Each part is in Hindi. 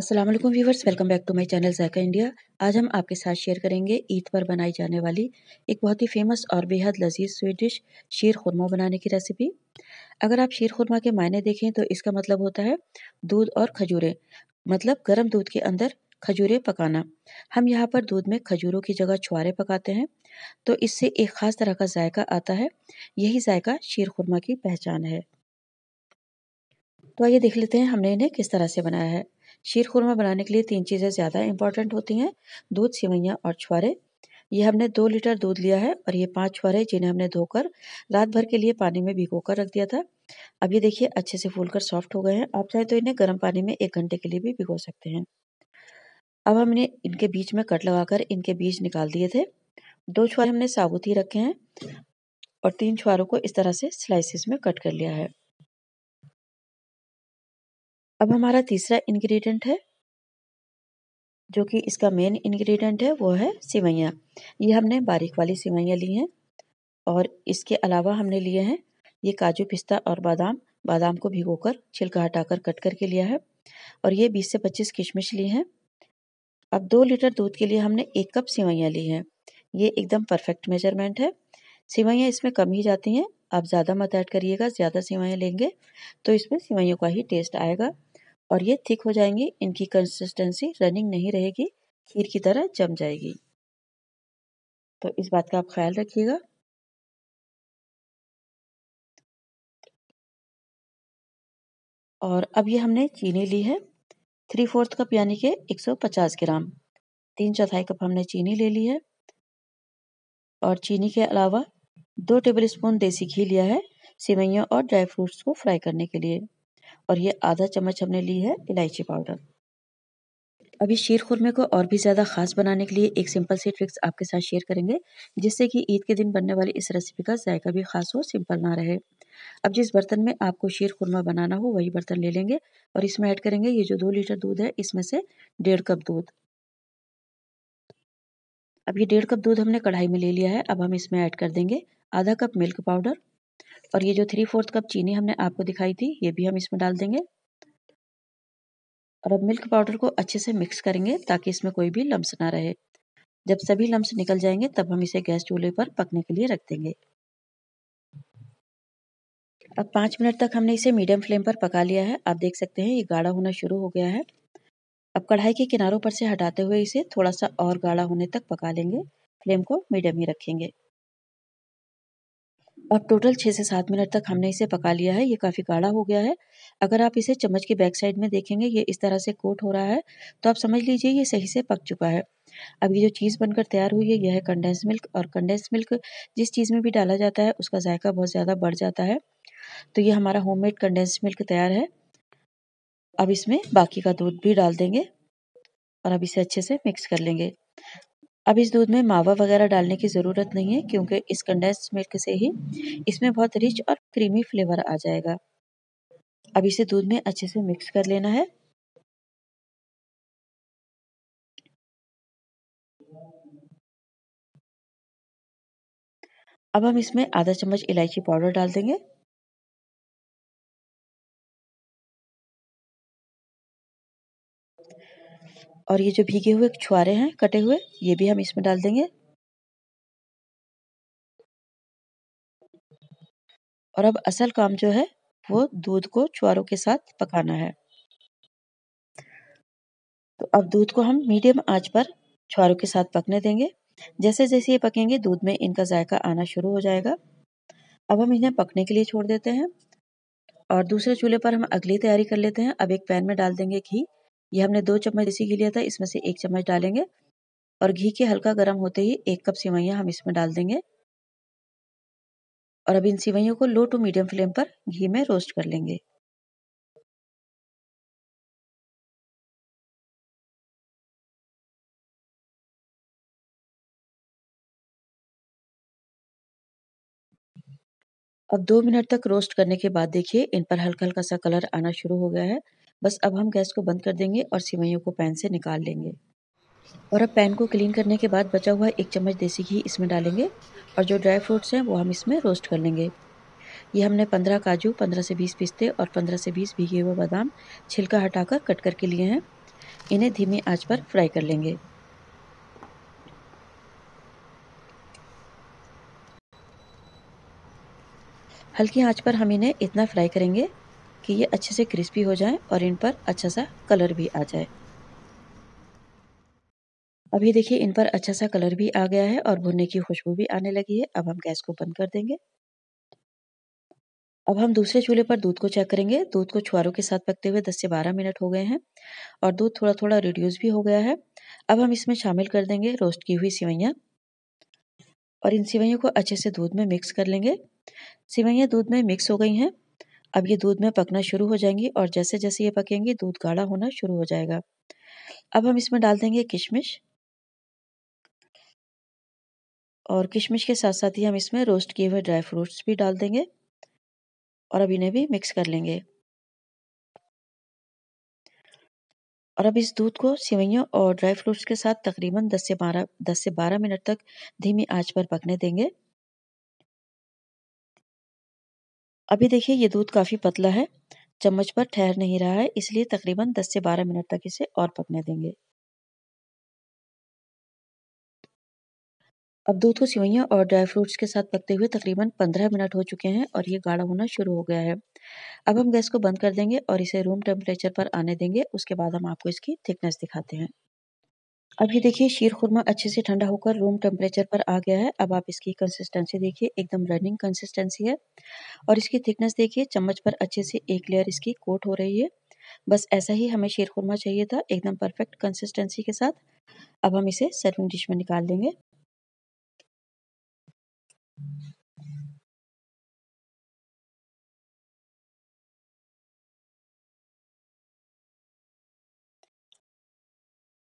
Aslam viewers welcome back to my channel जैका इंडिया आज हम आपके साथ शेयर करेंगे ईद पर बनाई जाने वाली एक बहुत ही फेमस और बेहद लजीज स्वीट डिश शीर खुरमा बनाने की रेसिपी अगर आप शीर खुरमा के मायने देखें तो इसका मतलब होता है दूध और खजूरें मतलब गर्म दूध के अंदर खजूरें पकाना हम यहाँ पर दूध में खजूरों की जगह छुआरे पकाते हैं तो इससे एक ख़ास तरह का जायका आता है यही जायका शीर खुरमा की पहचान है तो आइए देख लेते हैं हमने इन्हें किस तरह से बनाया है शीर खुरमा बनाने के लिए तीन चीज़ें ज़्यादा इंपॉर्टेंट होती हैं दूध सिवैयाँ और छुआरे ये हमने दो लीटर दूध लिया है और ये पाँच छुआरे जिन्हें हमने धोकर रात भर के लिए पानी में भिगो कर रख दिया था अब ये देखिए अच्छे से फूल कर सॉफ्ट हो गए हैं आप चाहें तो इन्हें गर्म पानी में एक घंटे के लिए भी भिगो सकते हैं अब हमने इनके बीच में कट लगाकर इनके बीज निकाल दिए थे दो छुआरे हमने साबुत ही रखे हैं और तीन छुआरों को इस तरह से स्लाइसिस में कट कर लिया है अब हमारा तीसरा इंग्रेडिएंट है जो कि इसका मेन इंग्रेडिएंट है वो है सिवैयाँ ये हमने बारीक वाली सिवैयाँ ली हैं और इसके अलावा हमने लिए हैं ये काजू पिस्ता और बादाम बादाम को भिगोकर छिलका हटाकर कट करके लिया है और ये 20 से 25 किशमिश ली हैं अब दो लीटर दूध के लिए हमने एक कप सिवैयाँ ली हैं ये एकदम परफेक्ट मेजरमेंट है सिवैयाँ इसमें कम ही जाती हैं आप ज़्यादा मत ऐड करिएगा ज़्यादा सिवैयाँ लेंगे तो इसमें सिवैयों का ही टेस्ट आएगा और ये थिक हो जाएंगे इनकी कंसिस्टेंसी रनिंग नहीं रहेगी खीर की तरह जम जाएगी तो इस बात का आप ख्याल रखिएगा और अब ये हमने चीनी ली है थ्री फोर्थ कप यानी के 150 ग्राम तीन चौथाई कप हमने चीनी ले ली है और चीनी के अलावा दो टेबल स्पून देसी घी लिया है सिवैयों और ड्राई फ्रूट्स को फ्राई करने के लिए और ये आधा चम्मच हमने ली है इलायची पाउडर अभी शीर खुरमे को और भी ज़्यादा खास बनाने के लिए एक सिंपल सी ट्रिक्स आपके साथ शेयर करेंगे जिससे कि ईद के दिन बनने वाली इस रेसिपी का जायका भी खास हो सिंपल ना रहे अब जिस बर्तन में आपको शीर खुरमा बनाना हो वही बर्तन ले लेंगे और इसमें ऐड करेंगे ये जो दो लीटर दूध है इसमें से डेढ़ कप दूध अब ये डेढ़ कप दूध हमने कढ़ाई में ले लिया है अब हम इसमें ऐड कर देंगे आधा कप मिल्क पाउडर और ये जो थ्री फोर्थ कप चीनी हमने आपको दिखाई थी ये भी हम इसमें डाल देंगे और अब मिल्क पाउडर को अच्छे से मिक्स करेंगे ताकि इसमें कोई भी लम्स ना रहे जब सभी लम्स निकल जाएंगे तब हम इसे गैस चूल्हे पर पकने के लिए रख देंगे अब पाँच मिनट तक हमने इसे मीडियम फ्लेम पर पका लिया है आप देख सकते हैं ये गाढ़ा होना शुरू हो गया है अब कढ़ाई के किनारों पर से हटाते हुए इसे थोड़ा सा और गाढ़ा होने तक पका लेंगे फ्लेम को मीडियम ही रखेंगे अब टोटल छः से सात मिनट तक हमने इसे पका लिया है ये काफ़ी गाढ़ा हो गया है अगर आप इसे चम्मच के बैक साइड में देखेंगे ये इस तरह से कोट हो रहा है तो आप समझ लीजिए ये सही से पक चुका है अब ये जो चीज़ बनकर तैयार हुई है यह है कंडेंस मिल्क और कंडेंस मिल्क जिस चीज़ में भी डाला जाता है उसका जायका बहुत ज़्यादा बढ़ जाता है तो ये हमारा होम कंडेंस मिल्क तैयार है अब इसमें बाकी का दूध भी डाल देंगे और अब इसे अच्छे से मिक्स कर लेंगे अब इस दूध में मावा वगैरह डालने की जरूरत नहीं है क्योंकि इस कंडेंस मिल्क से ही इसमें बहुत रिच और क्रीमी फ्लेवर आ जाएगा अब इसे दूध में अच्छे से मिक्स कर लेना है अब हम इसमें आधा चम्मच इलायची पाउडर डाल देंगे और ये जो भीगे हुए छुआरे हैं कटे हुए ये भी हम इसमें डाल देंगे और अब असल काम जो है वो दूध को छुआरों के साथ पकाना है तो अब दूध को हम मीडियम आंच पर छुआरों के साथ पकने देंगे जैसे जैसे ये पकेंगे दूध में इनका जायका आना शुरू हो जाएगा अब हम इन्हें पकने के लिए छोड़ देते हैं और दूसरे चूल्हे पर हम अगली तैयारी कर लेते हैं अब एक पैन में डाल देंगे घी ये हमने दो चम्मच देसी घी लिया था इसमें से एक चम्मच डालेंगे और घी के हल्का गर्म होते ही एक कप सिवैया हम इसमें डाल देंगे और अब इन सिवैयों को लो टू मीडियम फ्लेम पर घी में रोस्ट कर लेंगे अब दो मिनट तक रोस्ट करने के बाद देखिए इन पर हल्का हल्का सा कलर आना शुरू हो गया है बस अब हम गैस को बंद कर देंगे और सिवैयों को पैन से निकाल लेंगे और अब पैन को क्लीन करने के बाद बचा हुआ एक चम्मच देसी घी इसमें डालेंगे और जो ड्राई फ्रूट्स हैं वो हम इसमें रोस्ट कर लेंगे ये हमने 15 काजू 15 से 20 पिस्ते और 15 से 20 भीगे हुए बादाम छिलका हटाकर कट करके लिए हैं इन्हें धीमी आंच पर फ्राई कर लेंगे हल्की आंच पर हम इन्हें इतना फ्राई करेंगे कि ये अच्छे से क्रिस्पी हो जाए और इन पर अच्छा सा कलर भी आ जाए अभी देखिए इन पर अच्छा सा कलर भी आ गया है और भुनने की खुशबू भी आने लगी है अब हम गैस को बंद कर देंगे अब हम दूसरे चूल्हे पर दूध को चेक करेंगे दूध को छुआरों के साथ पकते हुए 10 से 12 मिनट हो गए हैं और दूध थोड़ा थोड़ा रिड्यूस भी हो गया है अब हम इसमें शामिल कर देंगे रोस्ट की हुई सिवैयाँ और इन सिवैयों को अच्छे से दूध में मिक्स कर लेंगे सिवैयाँ दूध में मिक्स हो गई हैं अब ये दूध में पकना शुरू हो जाएंगी और जैसे जैसे ये पकेंगी दूध गाढ़ा होना शुरू हो जाएगा अब हम इसमें डाल देंगे किशमिश और किशमिश के साथ साथ ही हम इसमें रोस्ट किए हुए ड्राई फ्रूट्स भी डाल देंगे और अब इन्हें भी मिक्स कर लेंगे और अब इस दूध को सिवैयों और ड्राई फ्रूट्स के साथ तकरीबन 10 से 12 10 से 12 मिनट तक धीमी आंच पर पकने देंगे अभी देखिए ये दूध काफ़ी पतला है चम्मच पर ठहर नहीं रहा है इसलिए तकरीबन 10 से 12 मिनट तक इसे और पकने देंगे अब दूध को सिवैया और ड्राई फ्रूट्स के साथ पकते हुए तकरीबन 15 मिनट हो चुके हैं और ये गाढ़ा होना शुरू हो गया है अब हम गैस को बंद कर देंगे और इसे रूम टेम्परेचर पर आने देंगे उसके बाद हम आपको इसकी थिकनेस दिखाते हैं अभी देखिए खुरमा अच्छे से ठंडा होकर रूम टेम्परेचर पर आ गया है। अब आप इसकी कंसिस्टेंसी देखिए एकदम रनिंग कंसिस्टेंसी है और इसकी थिकनेस देखिए चम्मच पर अच्छे से एक लेयर इसकी कोट हो रही है। बस ऐसा ही हमें खुरमा चाहिए था एकदम परफेक्ट कंसिस्टेंसी के साथ। अब हम इसे सर्विंग डिश में निकाल देंगे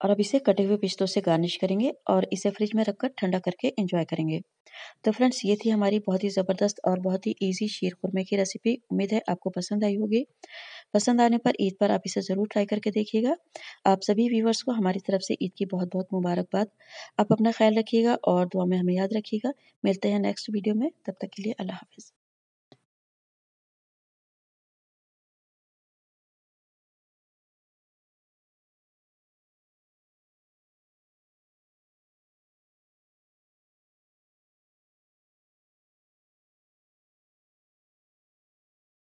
और अब इसे कटे हुए पिस्तों से गार्निश करेंगे और इसे फ्रिज में रखकर ठंडा करके इंजॉय करेंगे तो फ्रेंड्स ये थी हमारी बहुत ही ज़बरदस्त और बहुत ही ईजी शीर खुरमे की रेसिपी उम्मीद है आपको पसंद आई होगी पसंद आने पर ईद पर आप इसे ज़रूर ट्राई करके देखिएगा आप सभी व्यूवर्स को हमारी तरफ से ईद की बहुत बहुत मुबारकबाद आप अपना ख्याल रखिएगा और दुआ में हमें याद रखिएगा मिलते हैं नेक्स्ट वीडियो में तब तक के लिए अल्लाह हाफिज़